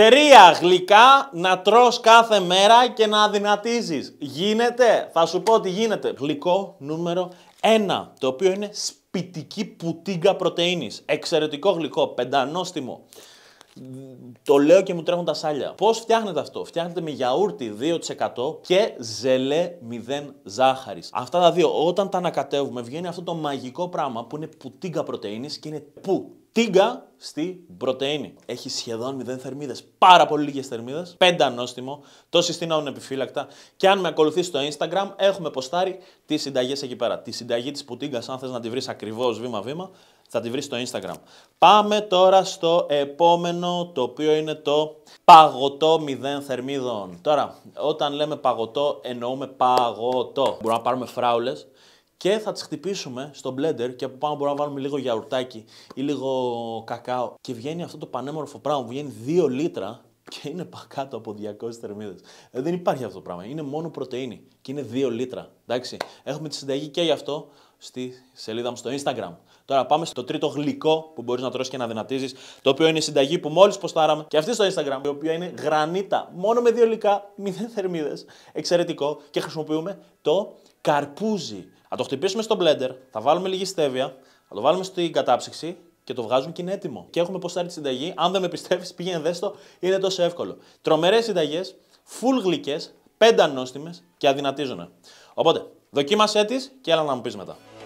Τρία γλυκά να τρως κάθε μέρα και να αδυνατίζεις. Γίνεται, θα σου πω ότι γίνεται. Γλυκό νούμερο ένα. το οποίο είναι σπιτική πουτίγκα πρωτεΐνης. Εξαιρετικό γλυκό, πεντανόστιμο. Το λέω και μου τρέχουν τα σάλια. Πώς φτιάχνετε αυτό. Φτιάχνετε με γιαούρτι 2% και ζελέ 0 ζάχαρης. Αυτά τα δύο όταν τα ανακατεύουμε βγαίνει αυτό το μαγικό πράγμα που είναι πουτίγκα πρωτεΐνης και είναι που τίγκα στη πρωτενη. Έχει σχεδόν 0 θερμίδες. Πάρα πολύ λίγες θερμίδες. Πέντε ανώστιμο. Το συστήνω επιφύλακτα. Και αν με ακολουθείς στο Instagram, έχουμε ποστάρει τις συνταγές εκεί πέρα. Τη συνταγή της πουτίγκας, αν θες να τη βρεις ακριβώς βήμα-βήμα, θα τη βρεις στο Instagram. Πάμε τώρα στο επόμενο, το οποίο είναι το παγωτό 0 θερμίδων. Τώρα, όταν λέμε παγωτό, εννοούμε παγωτό. Μπορούμε να πάρουμε φράουλες και θα τις χτυπήσουμε στο blender και από πάνω μπορούμε να βάλουμε λίγο γιαουρτάκι ή λίγο κακάο και βγαίνει αυτό το πανέμορφο πράγμα που βγαίνει 2 λίτρα και είναι κάτω από 200 θερμίδες. Ε, δεν υπάρχει αυτό το πράγμα. Είναι μόνο πρωτενη και είναι 2 λίτρα. Εντάξει. Έχουμε τη συνταγή και γι' αυτό στη σελίδα μου στο Instagram. Τώρα πάμε στο τρίτο γλυκό που μπορείς να τρώσει και να δυνατίζεις, το οποίο είναι η συνταγή που μόλις προστάραμε και αυτή στο Instagram, η οποία είναι γρανίτα. Μόνο με δύο υλικά, μηδέν θερμίδες. Εξαιρετικό και χρησιμοποιούμε το καρπούζι. Θα το χτυπήσουμε στο blender, θα βάλουμε λίγη στέβια, θα το βάλουμε στην κατάψυξη και το βγάζουν και είναι έτοιμο. Και έχουμε ποστάρει τη συνταγή. Αν δεν με πιστεύει, πήγαινε το είναι τόσο εύκολο. Τρομερές συνταγές, full γλυκές, πέντε ανώστιμες και αδυνατίζουν. Οπότε, δοκίμασέ τις και έλα να μου πεις μετά.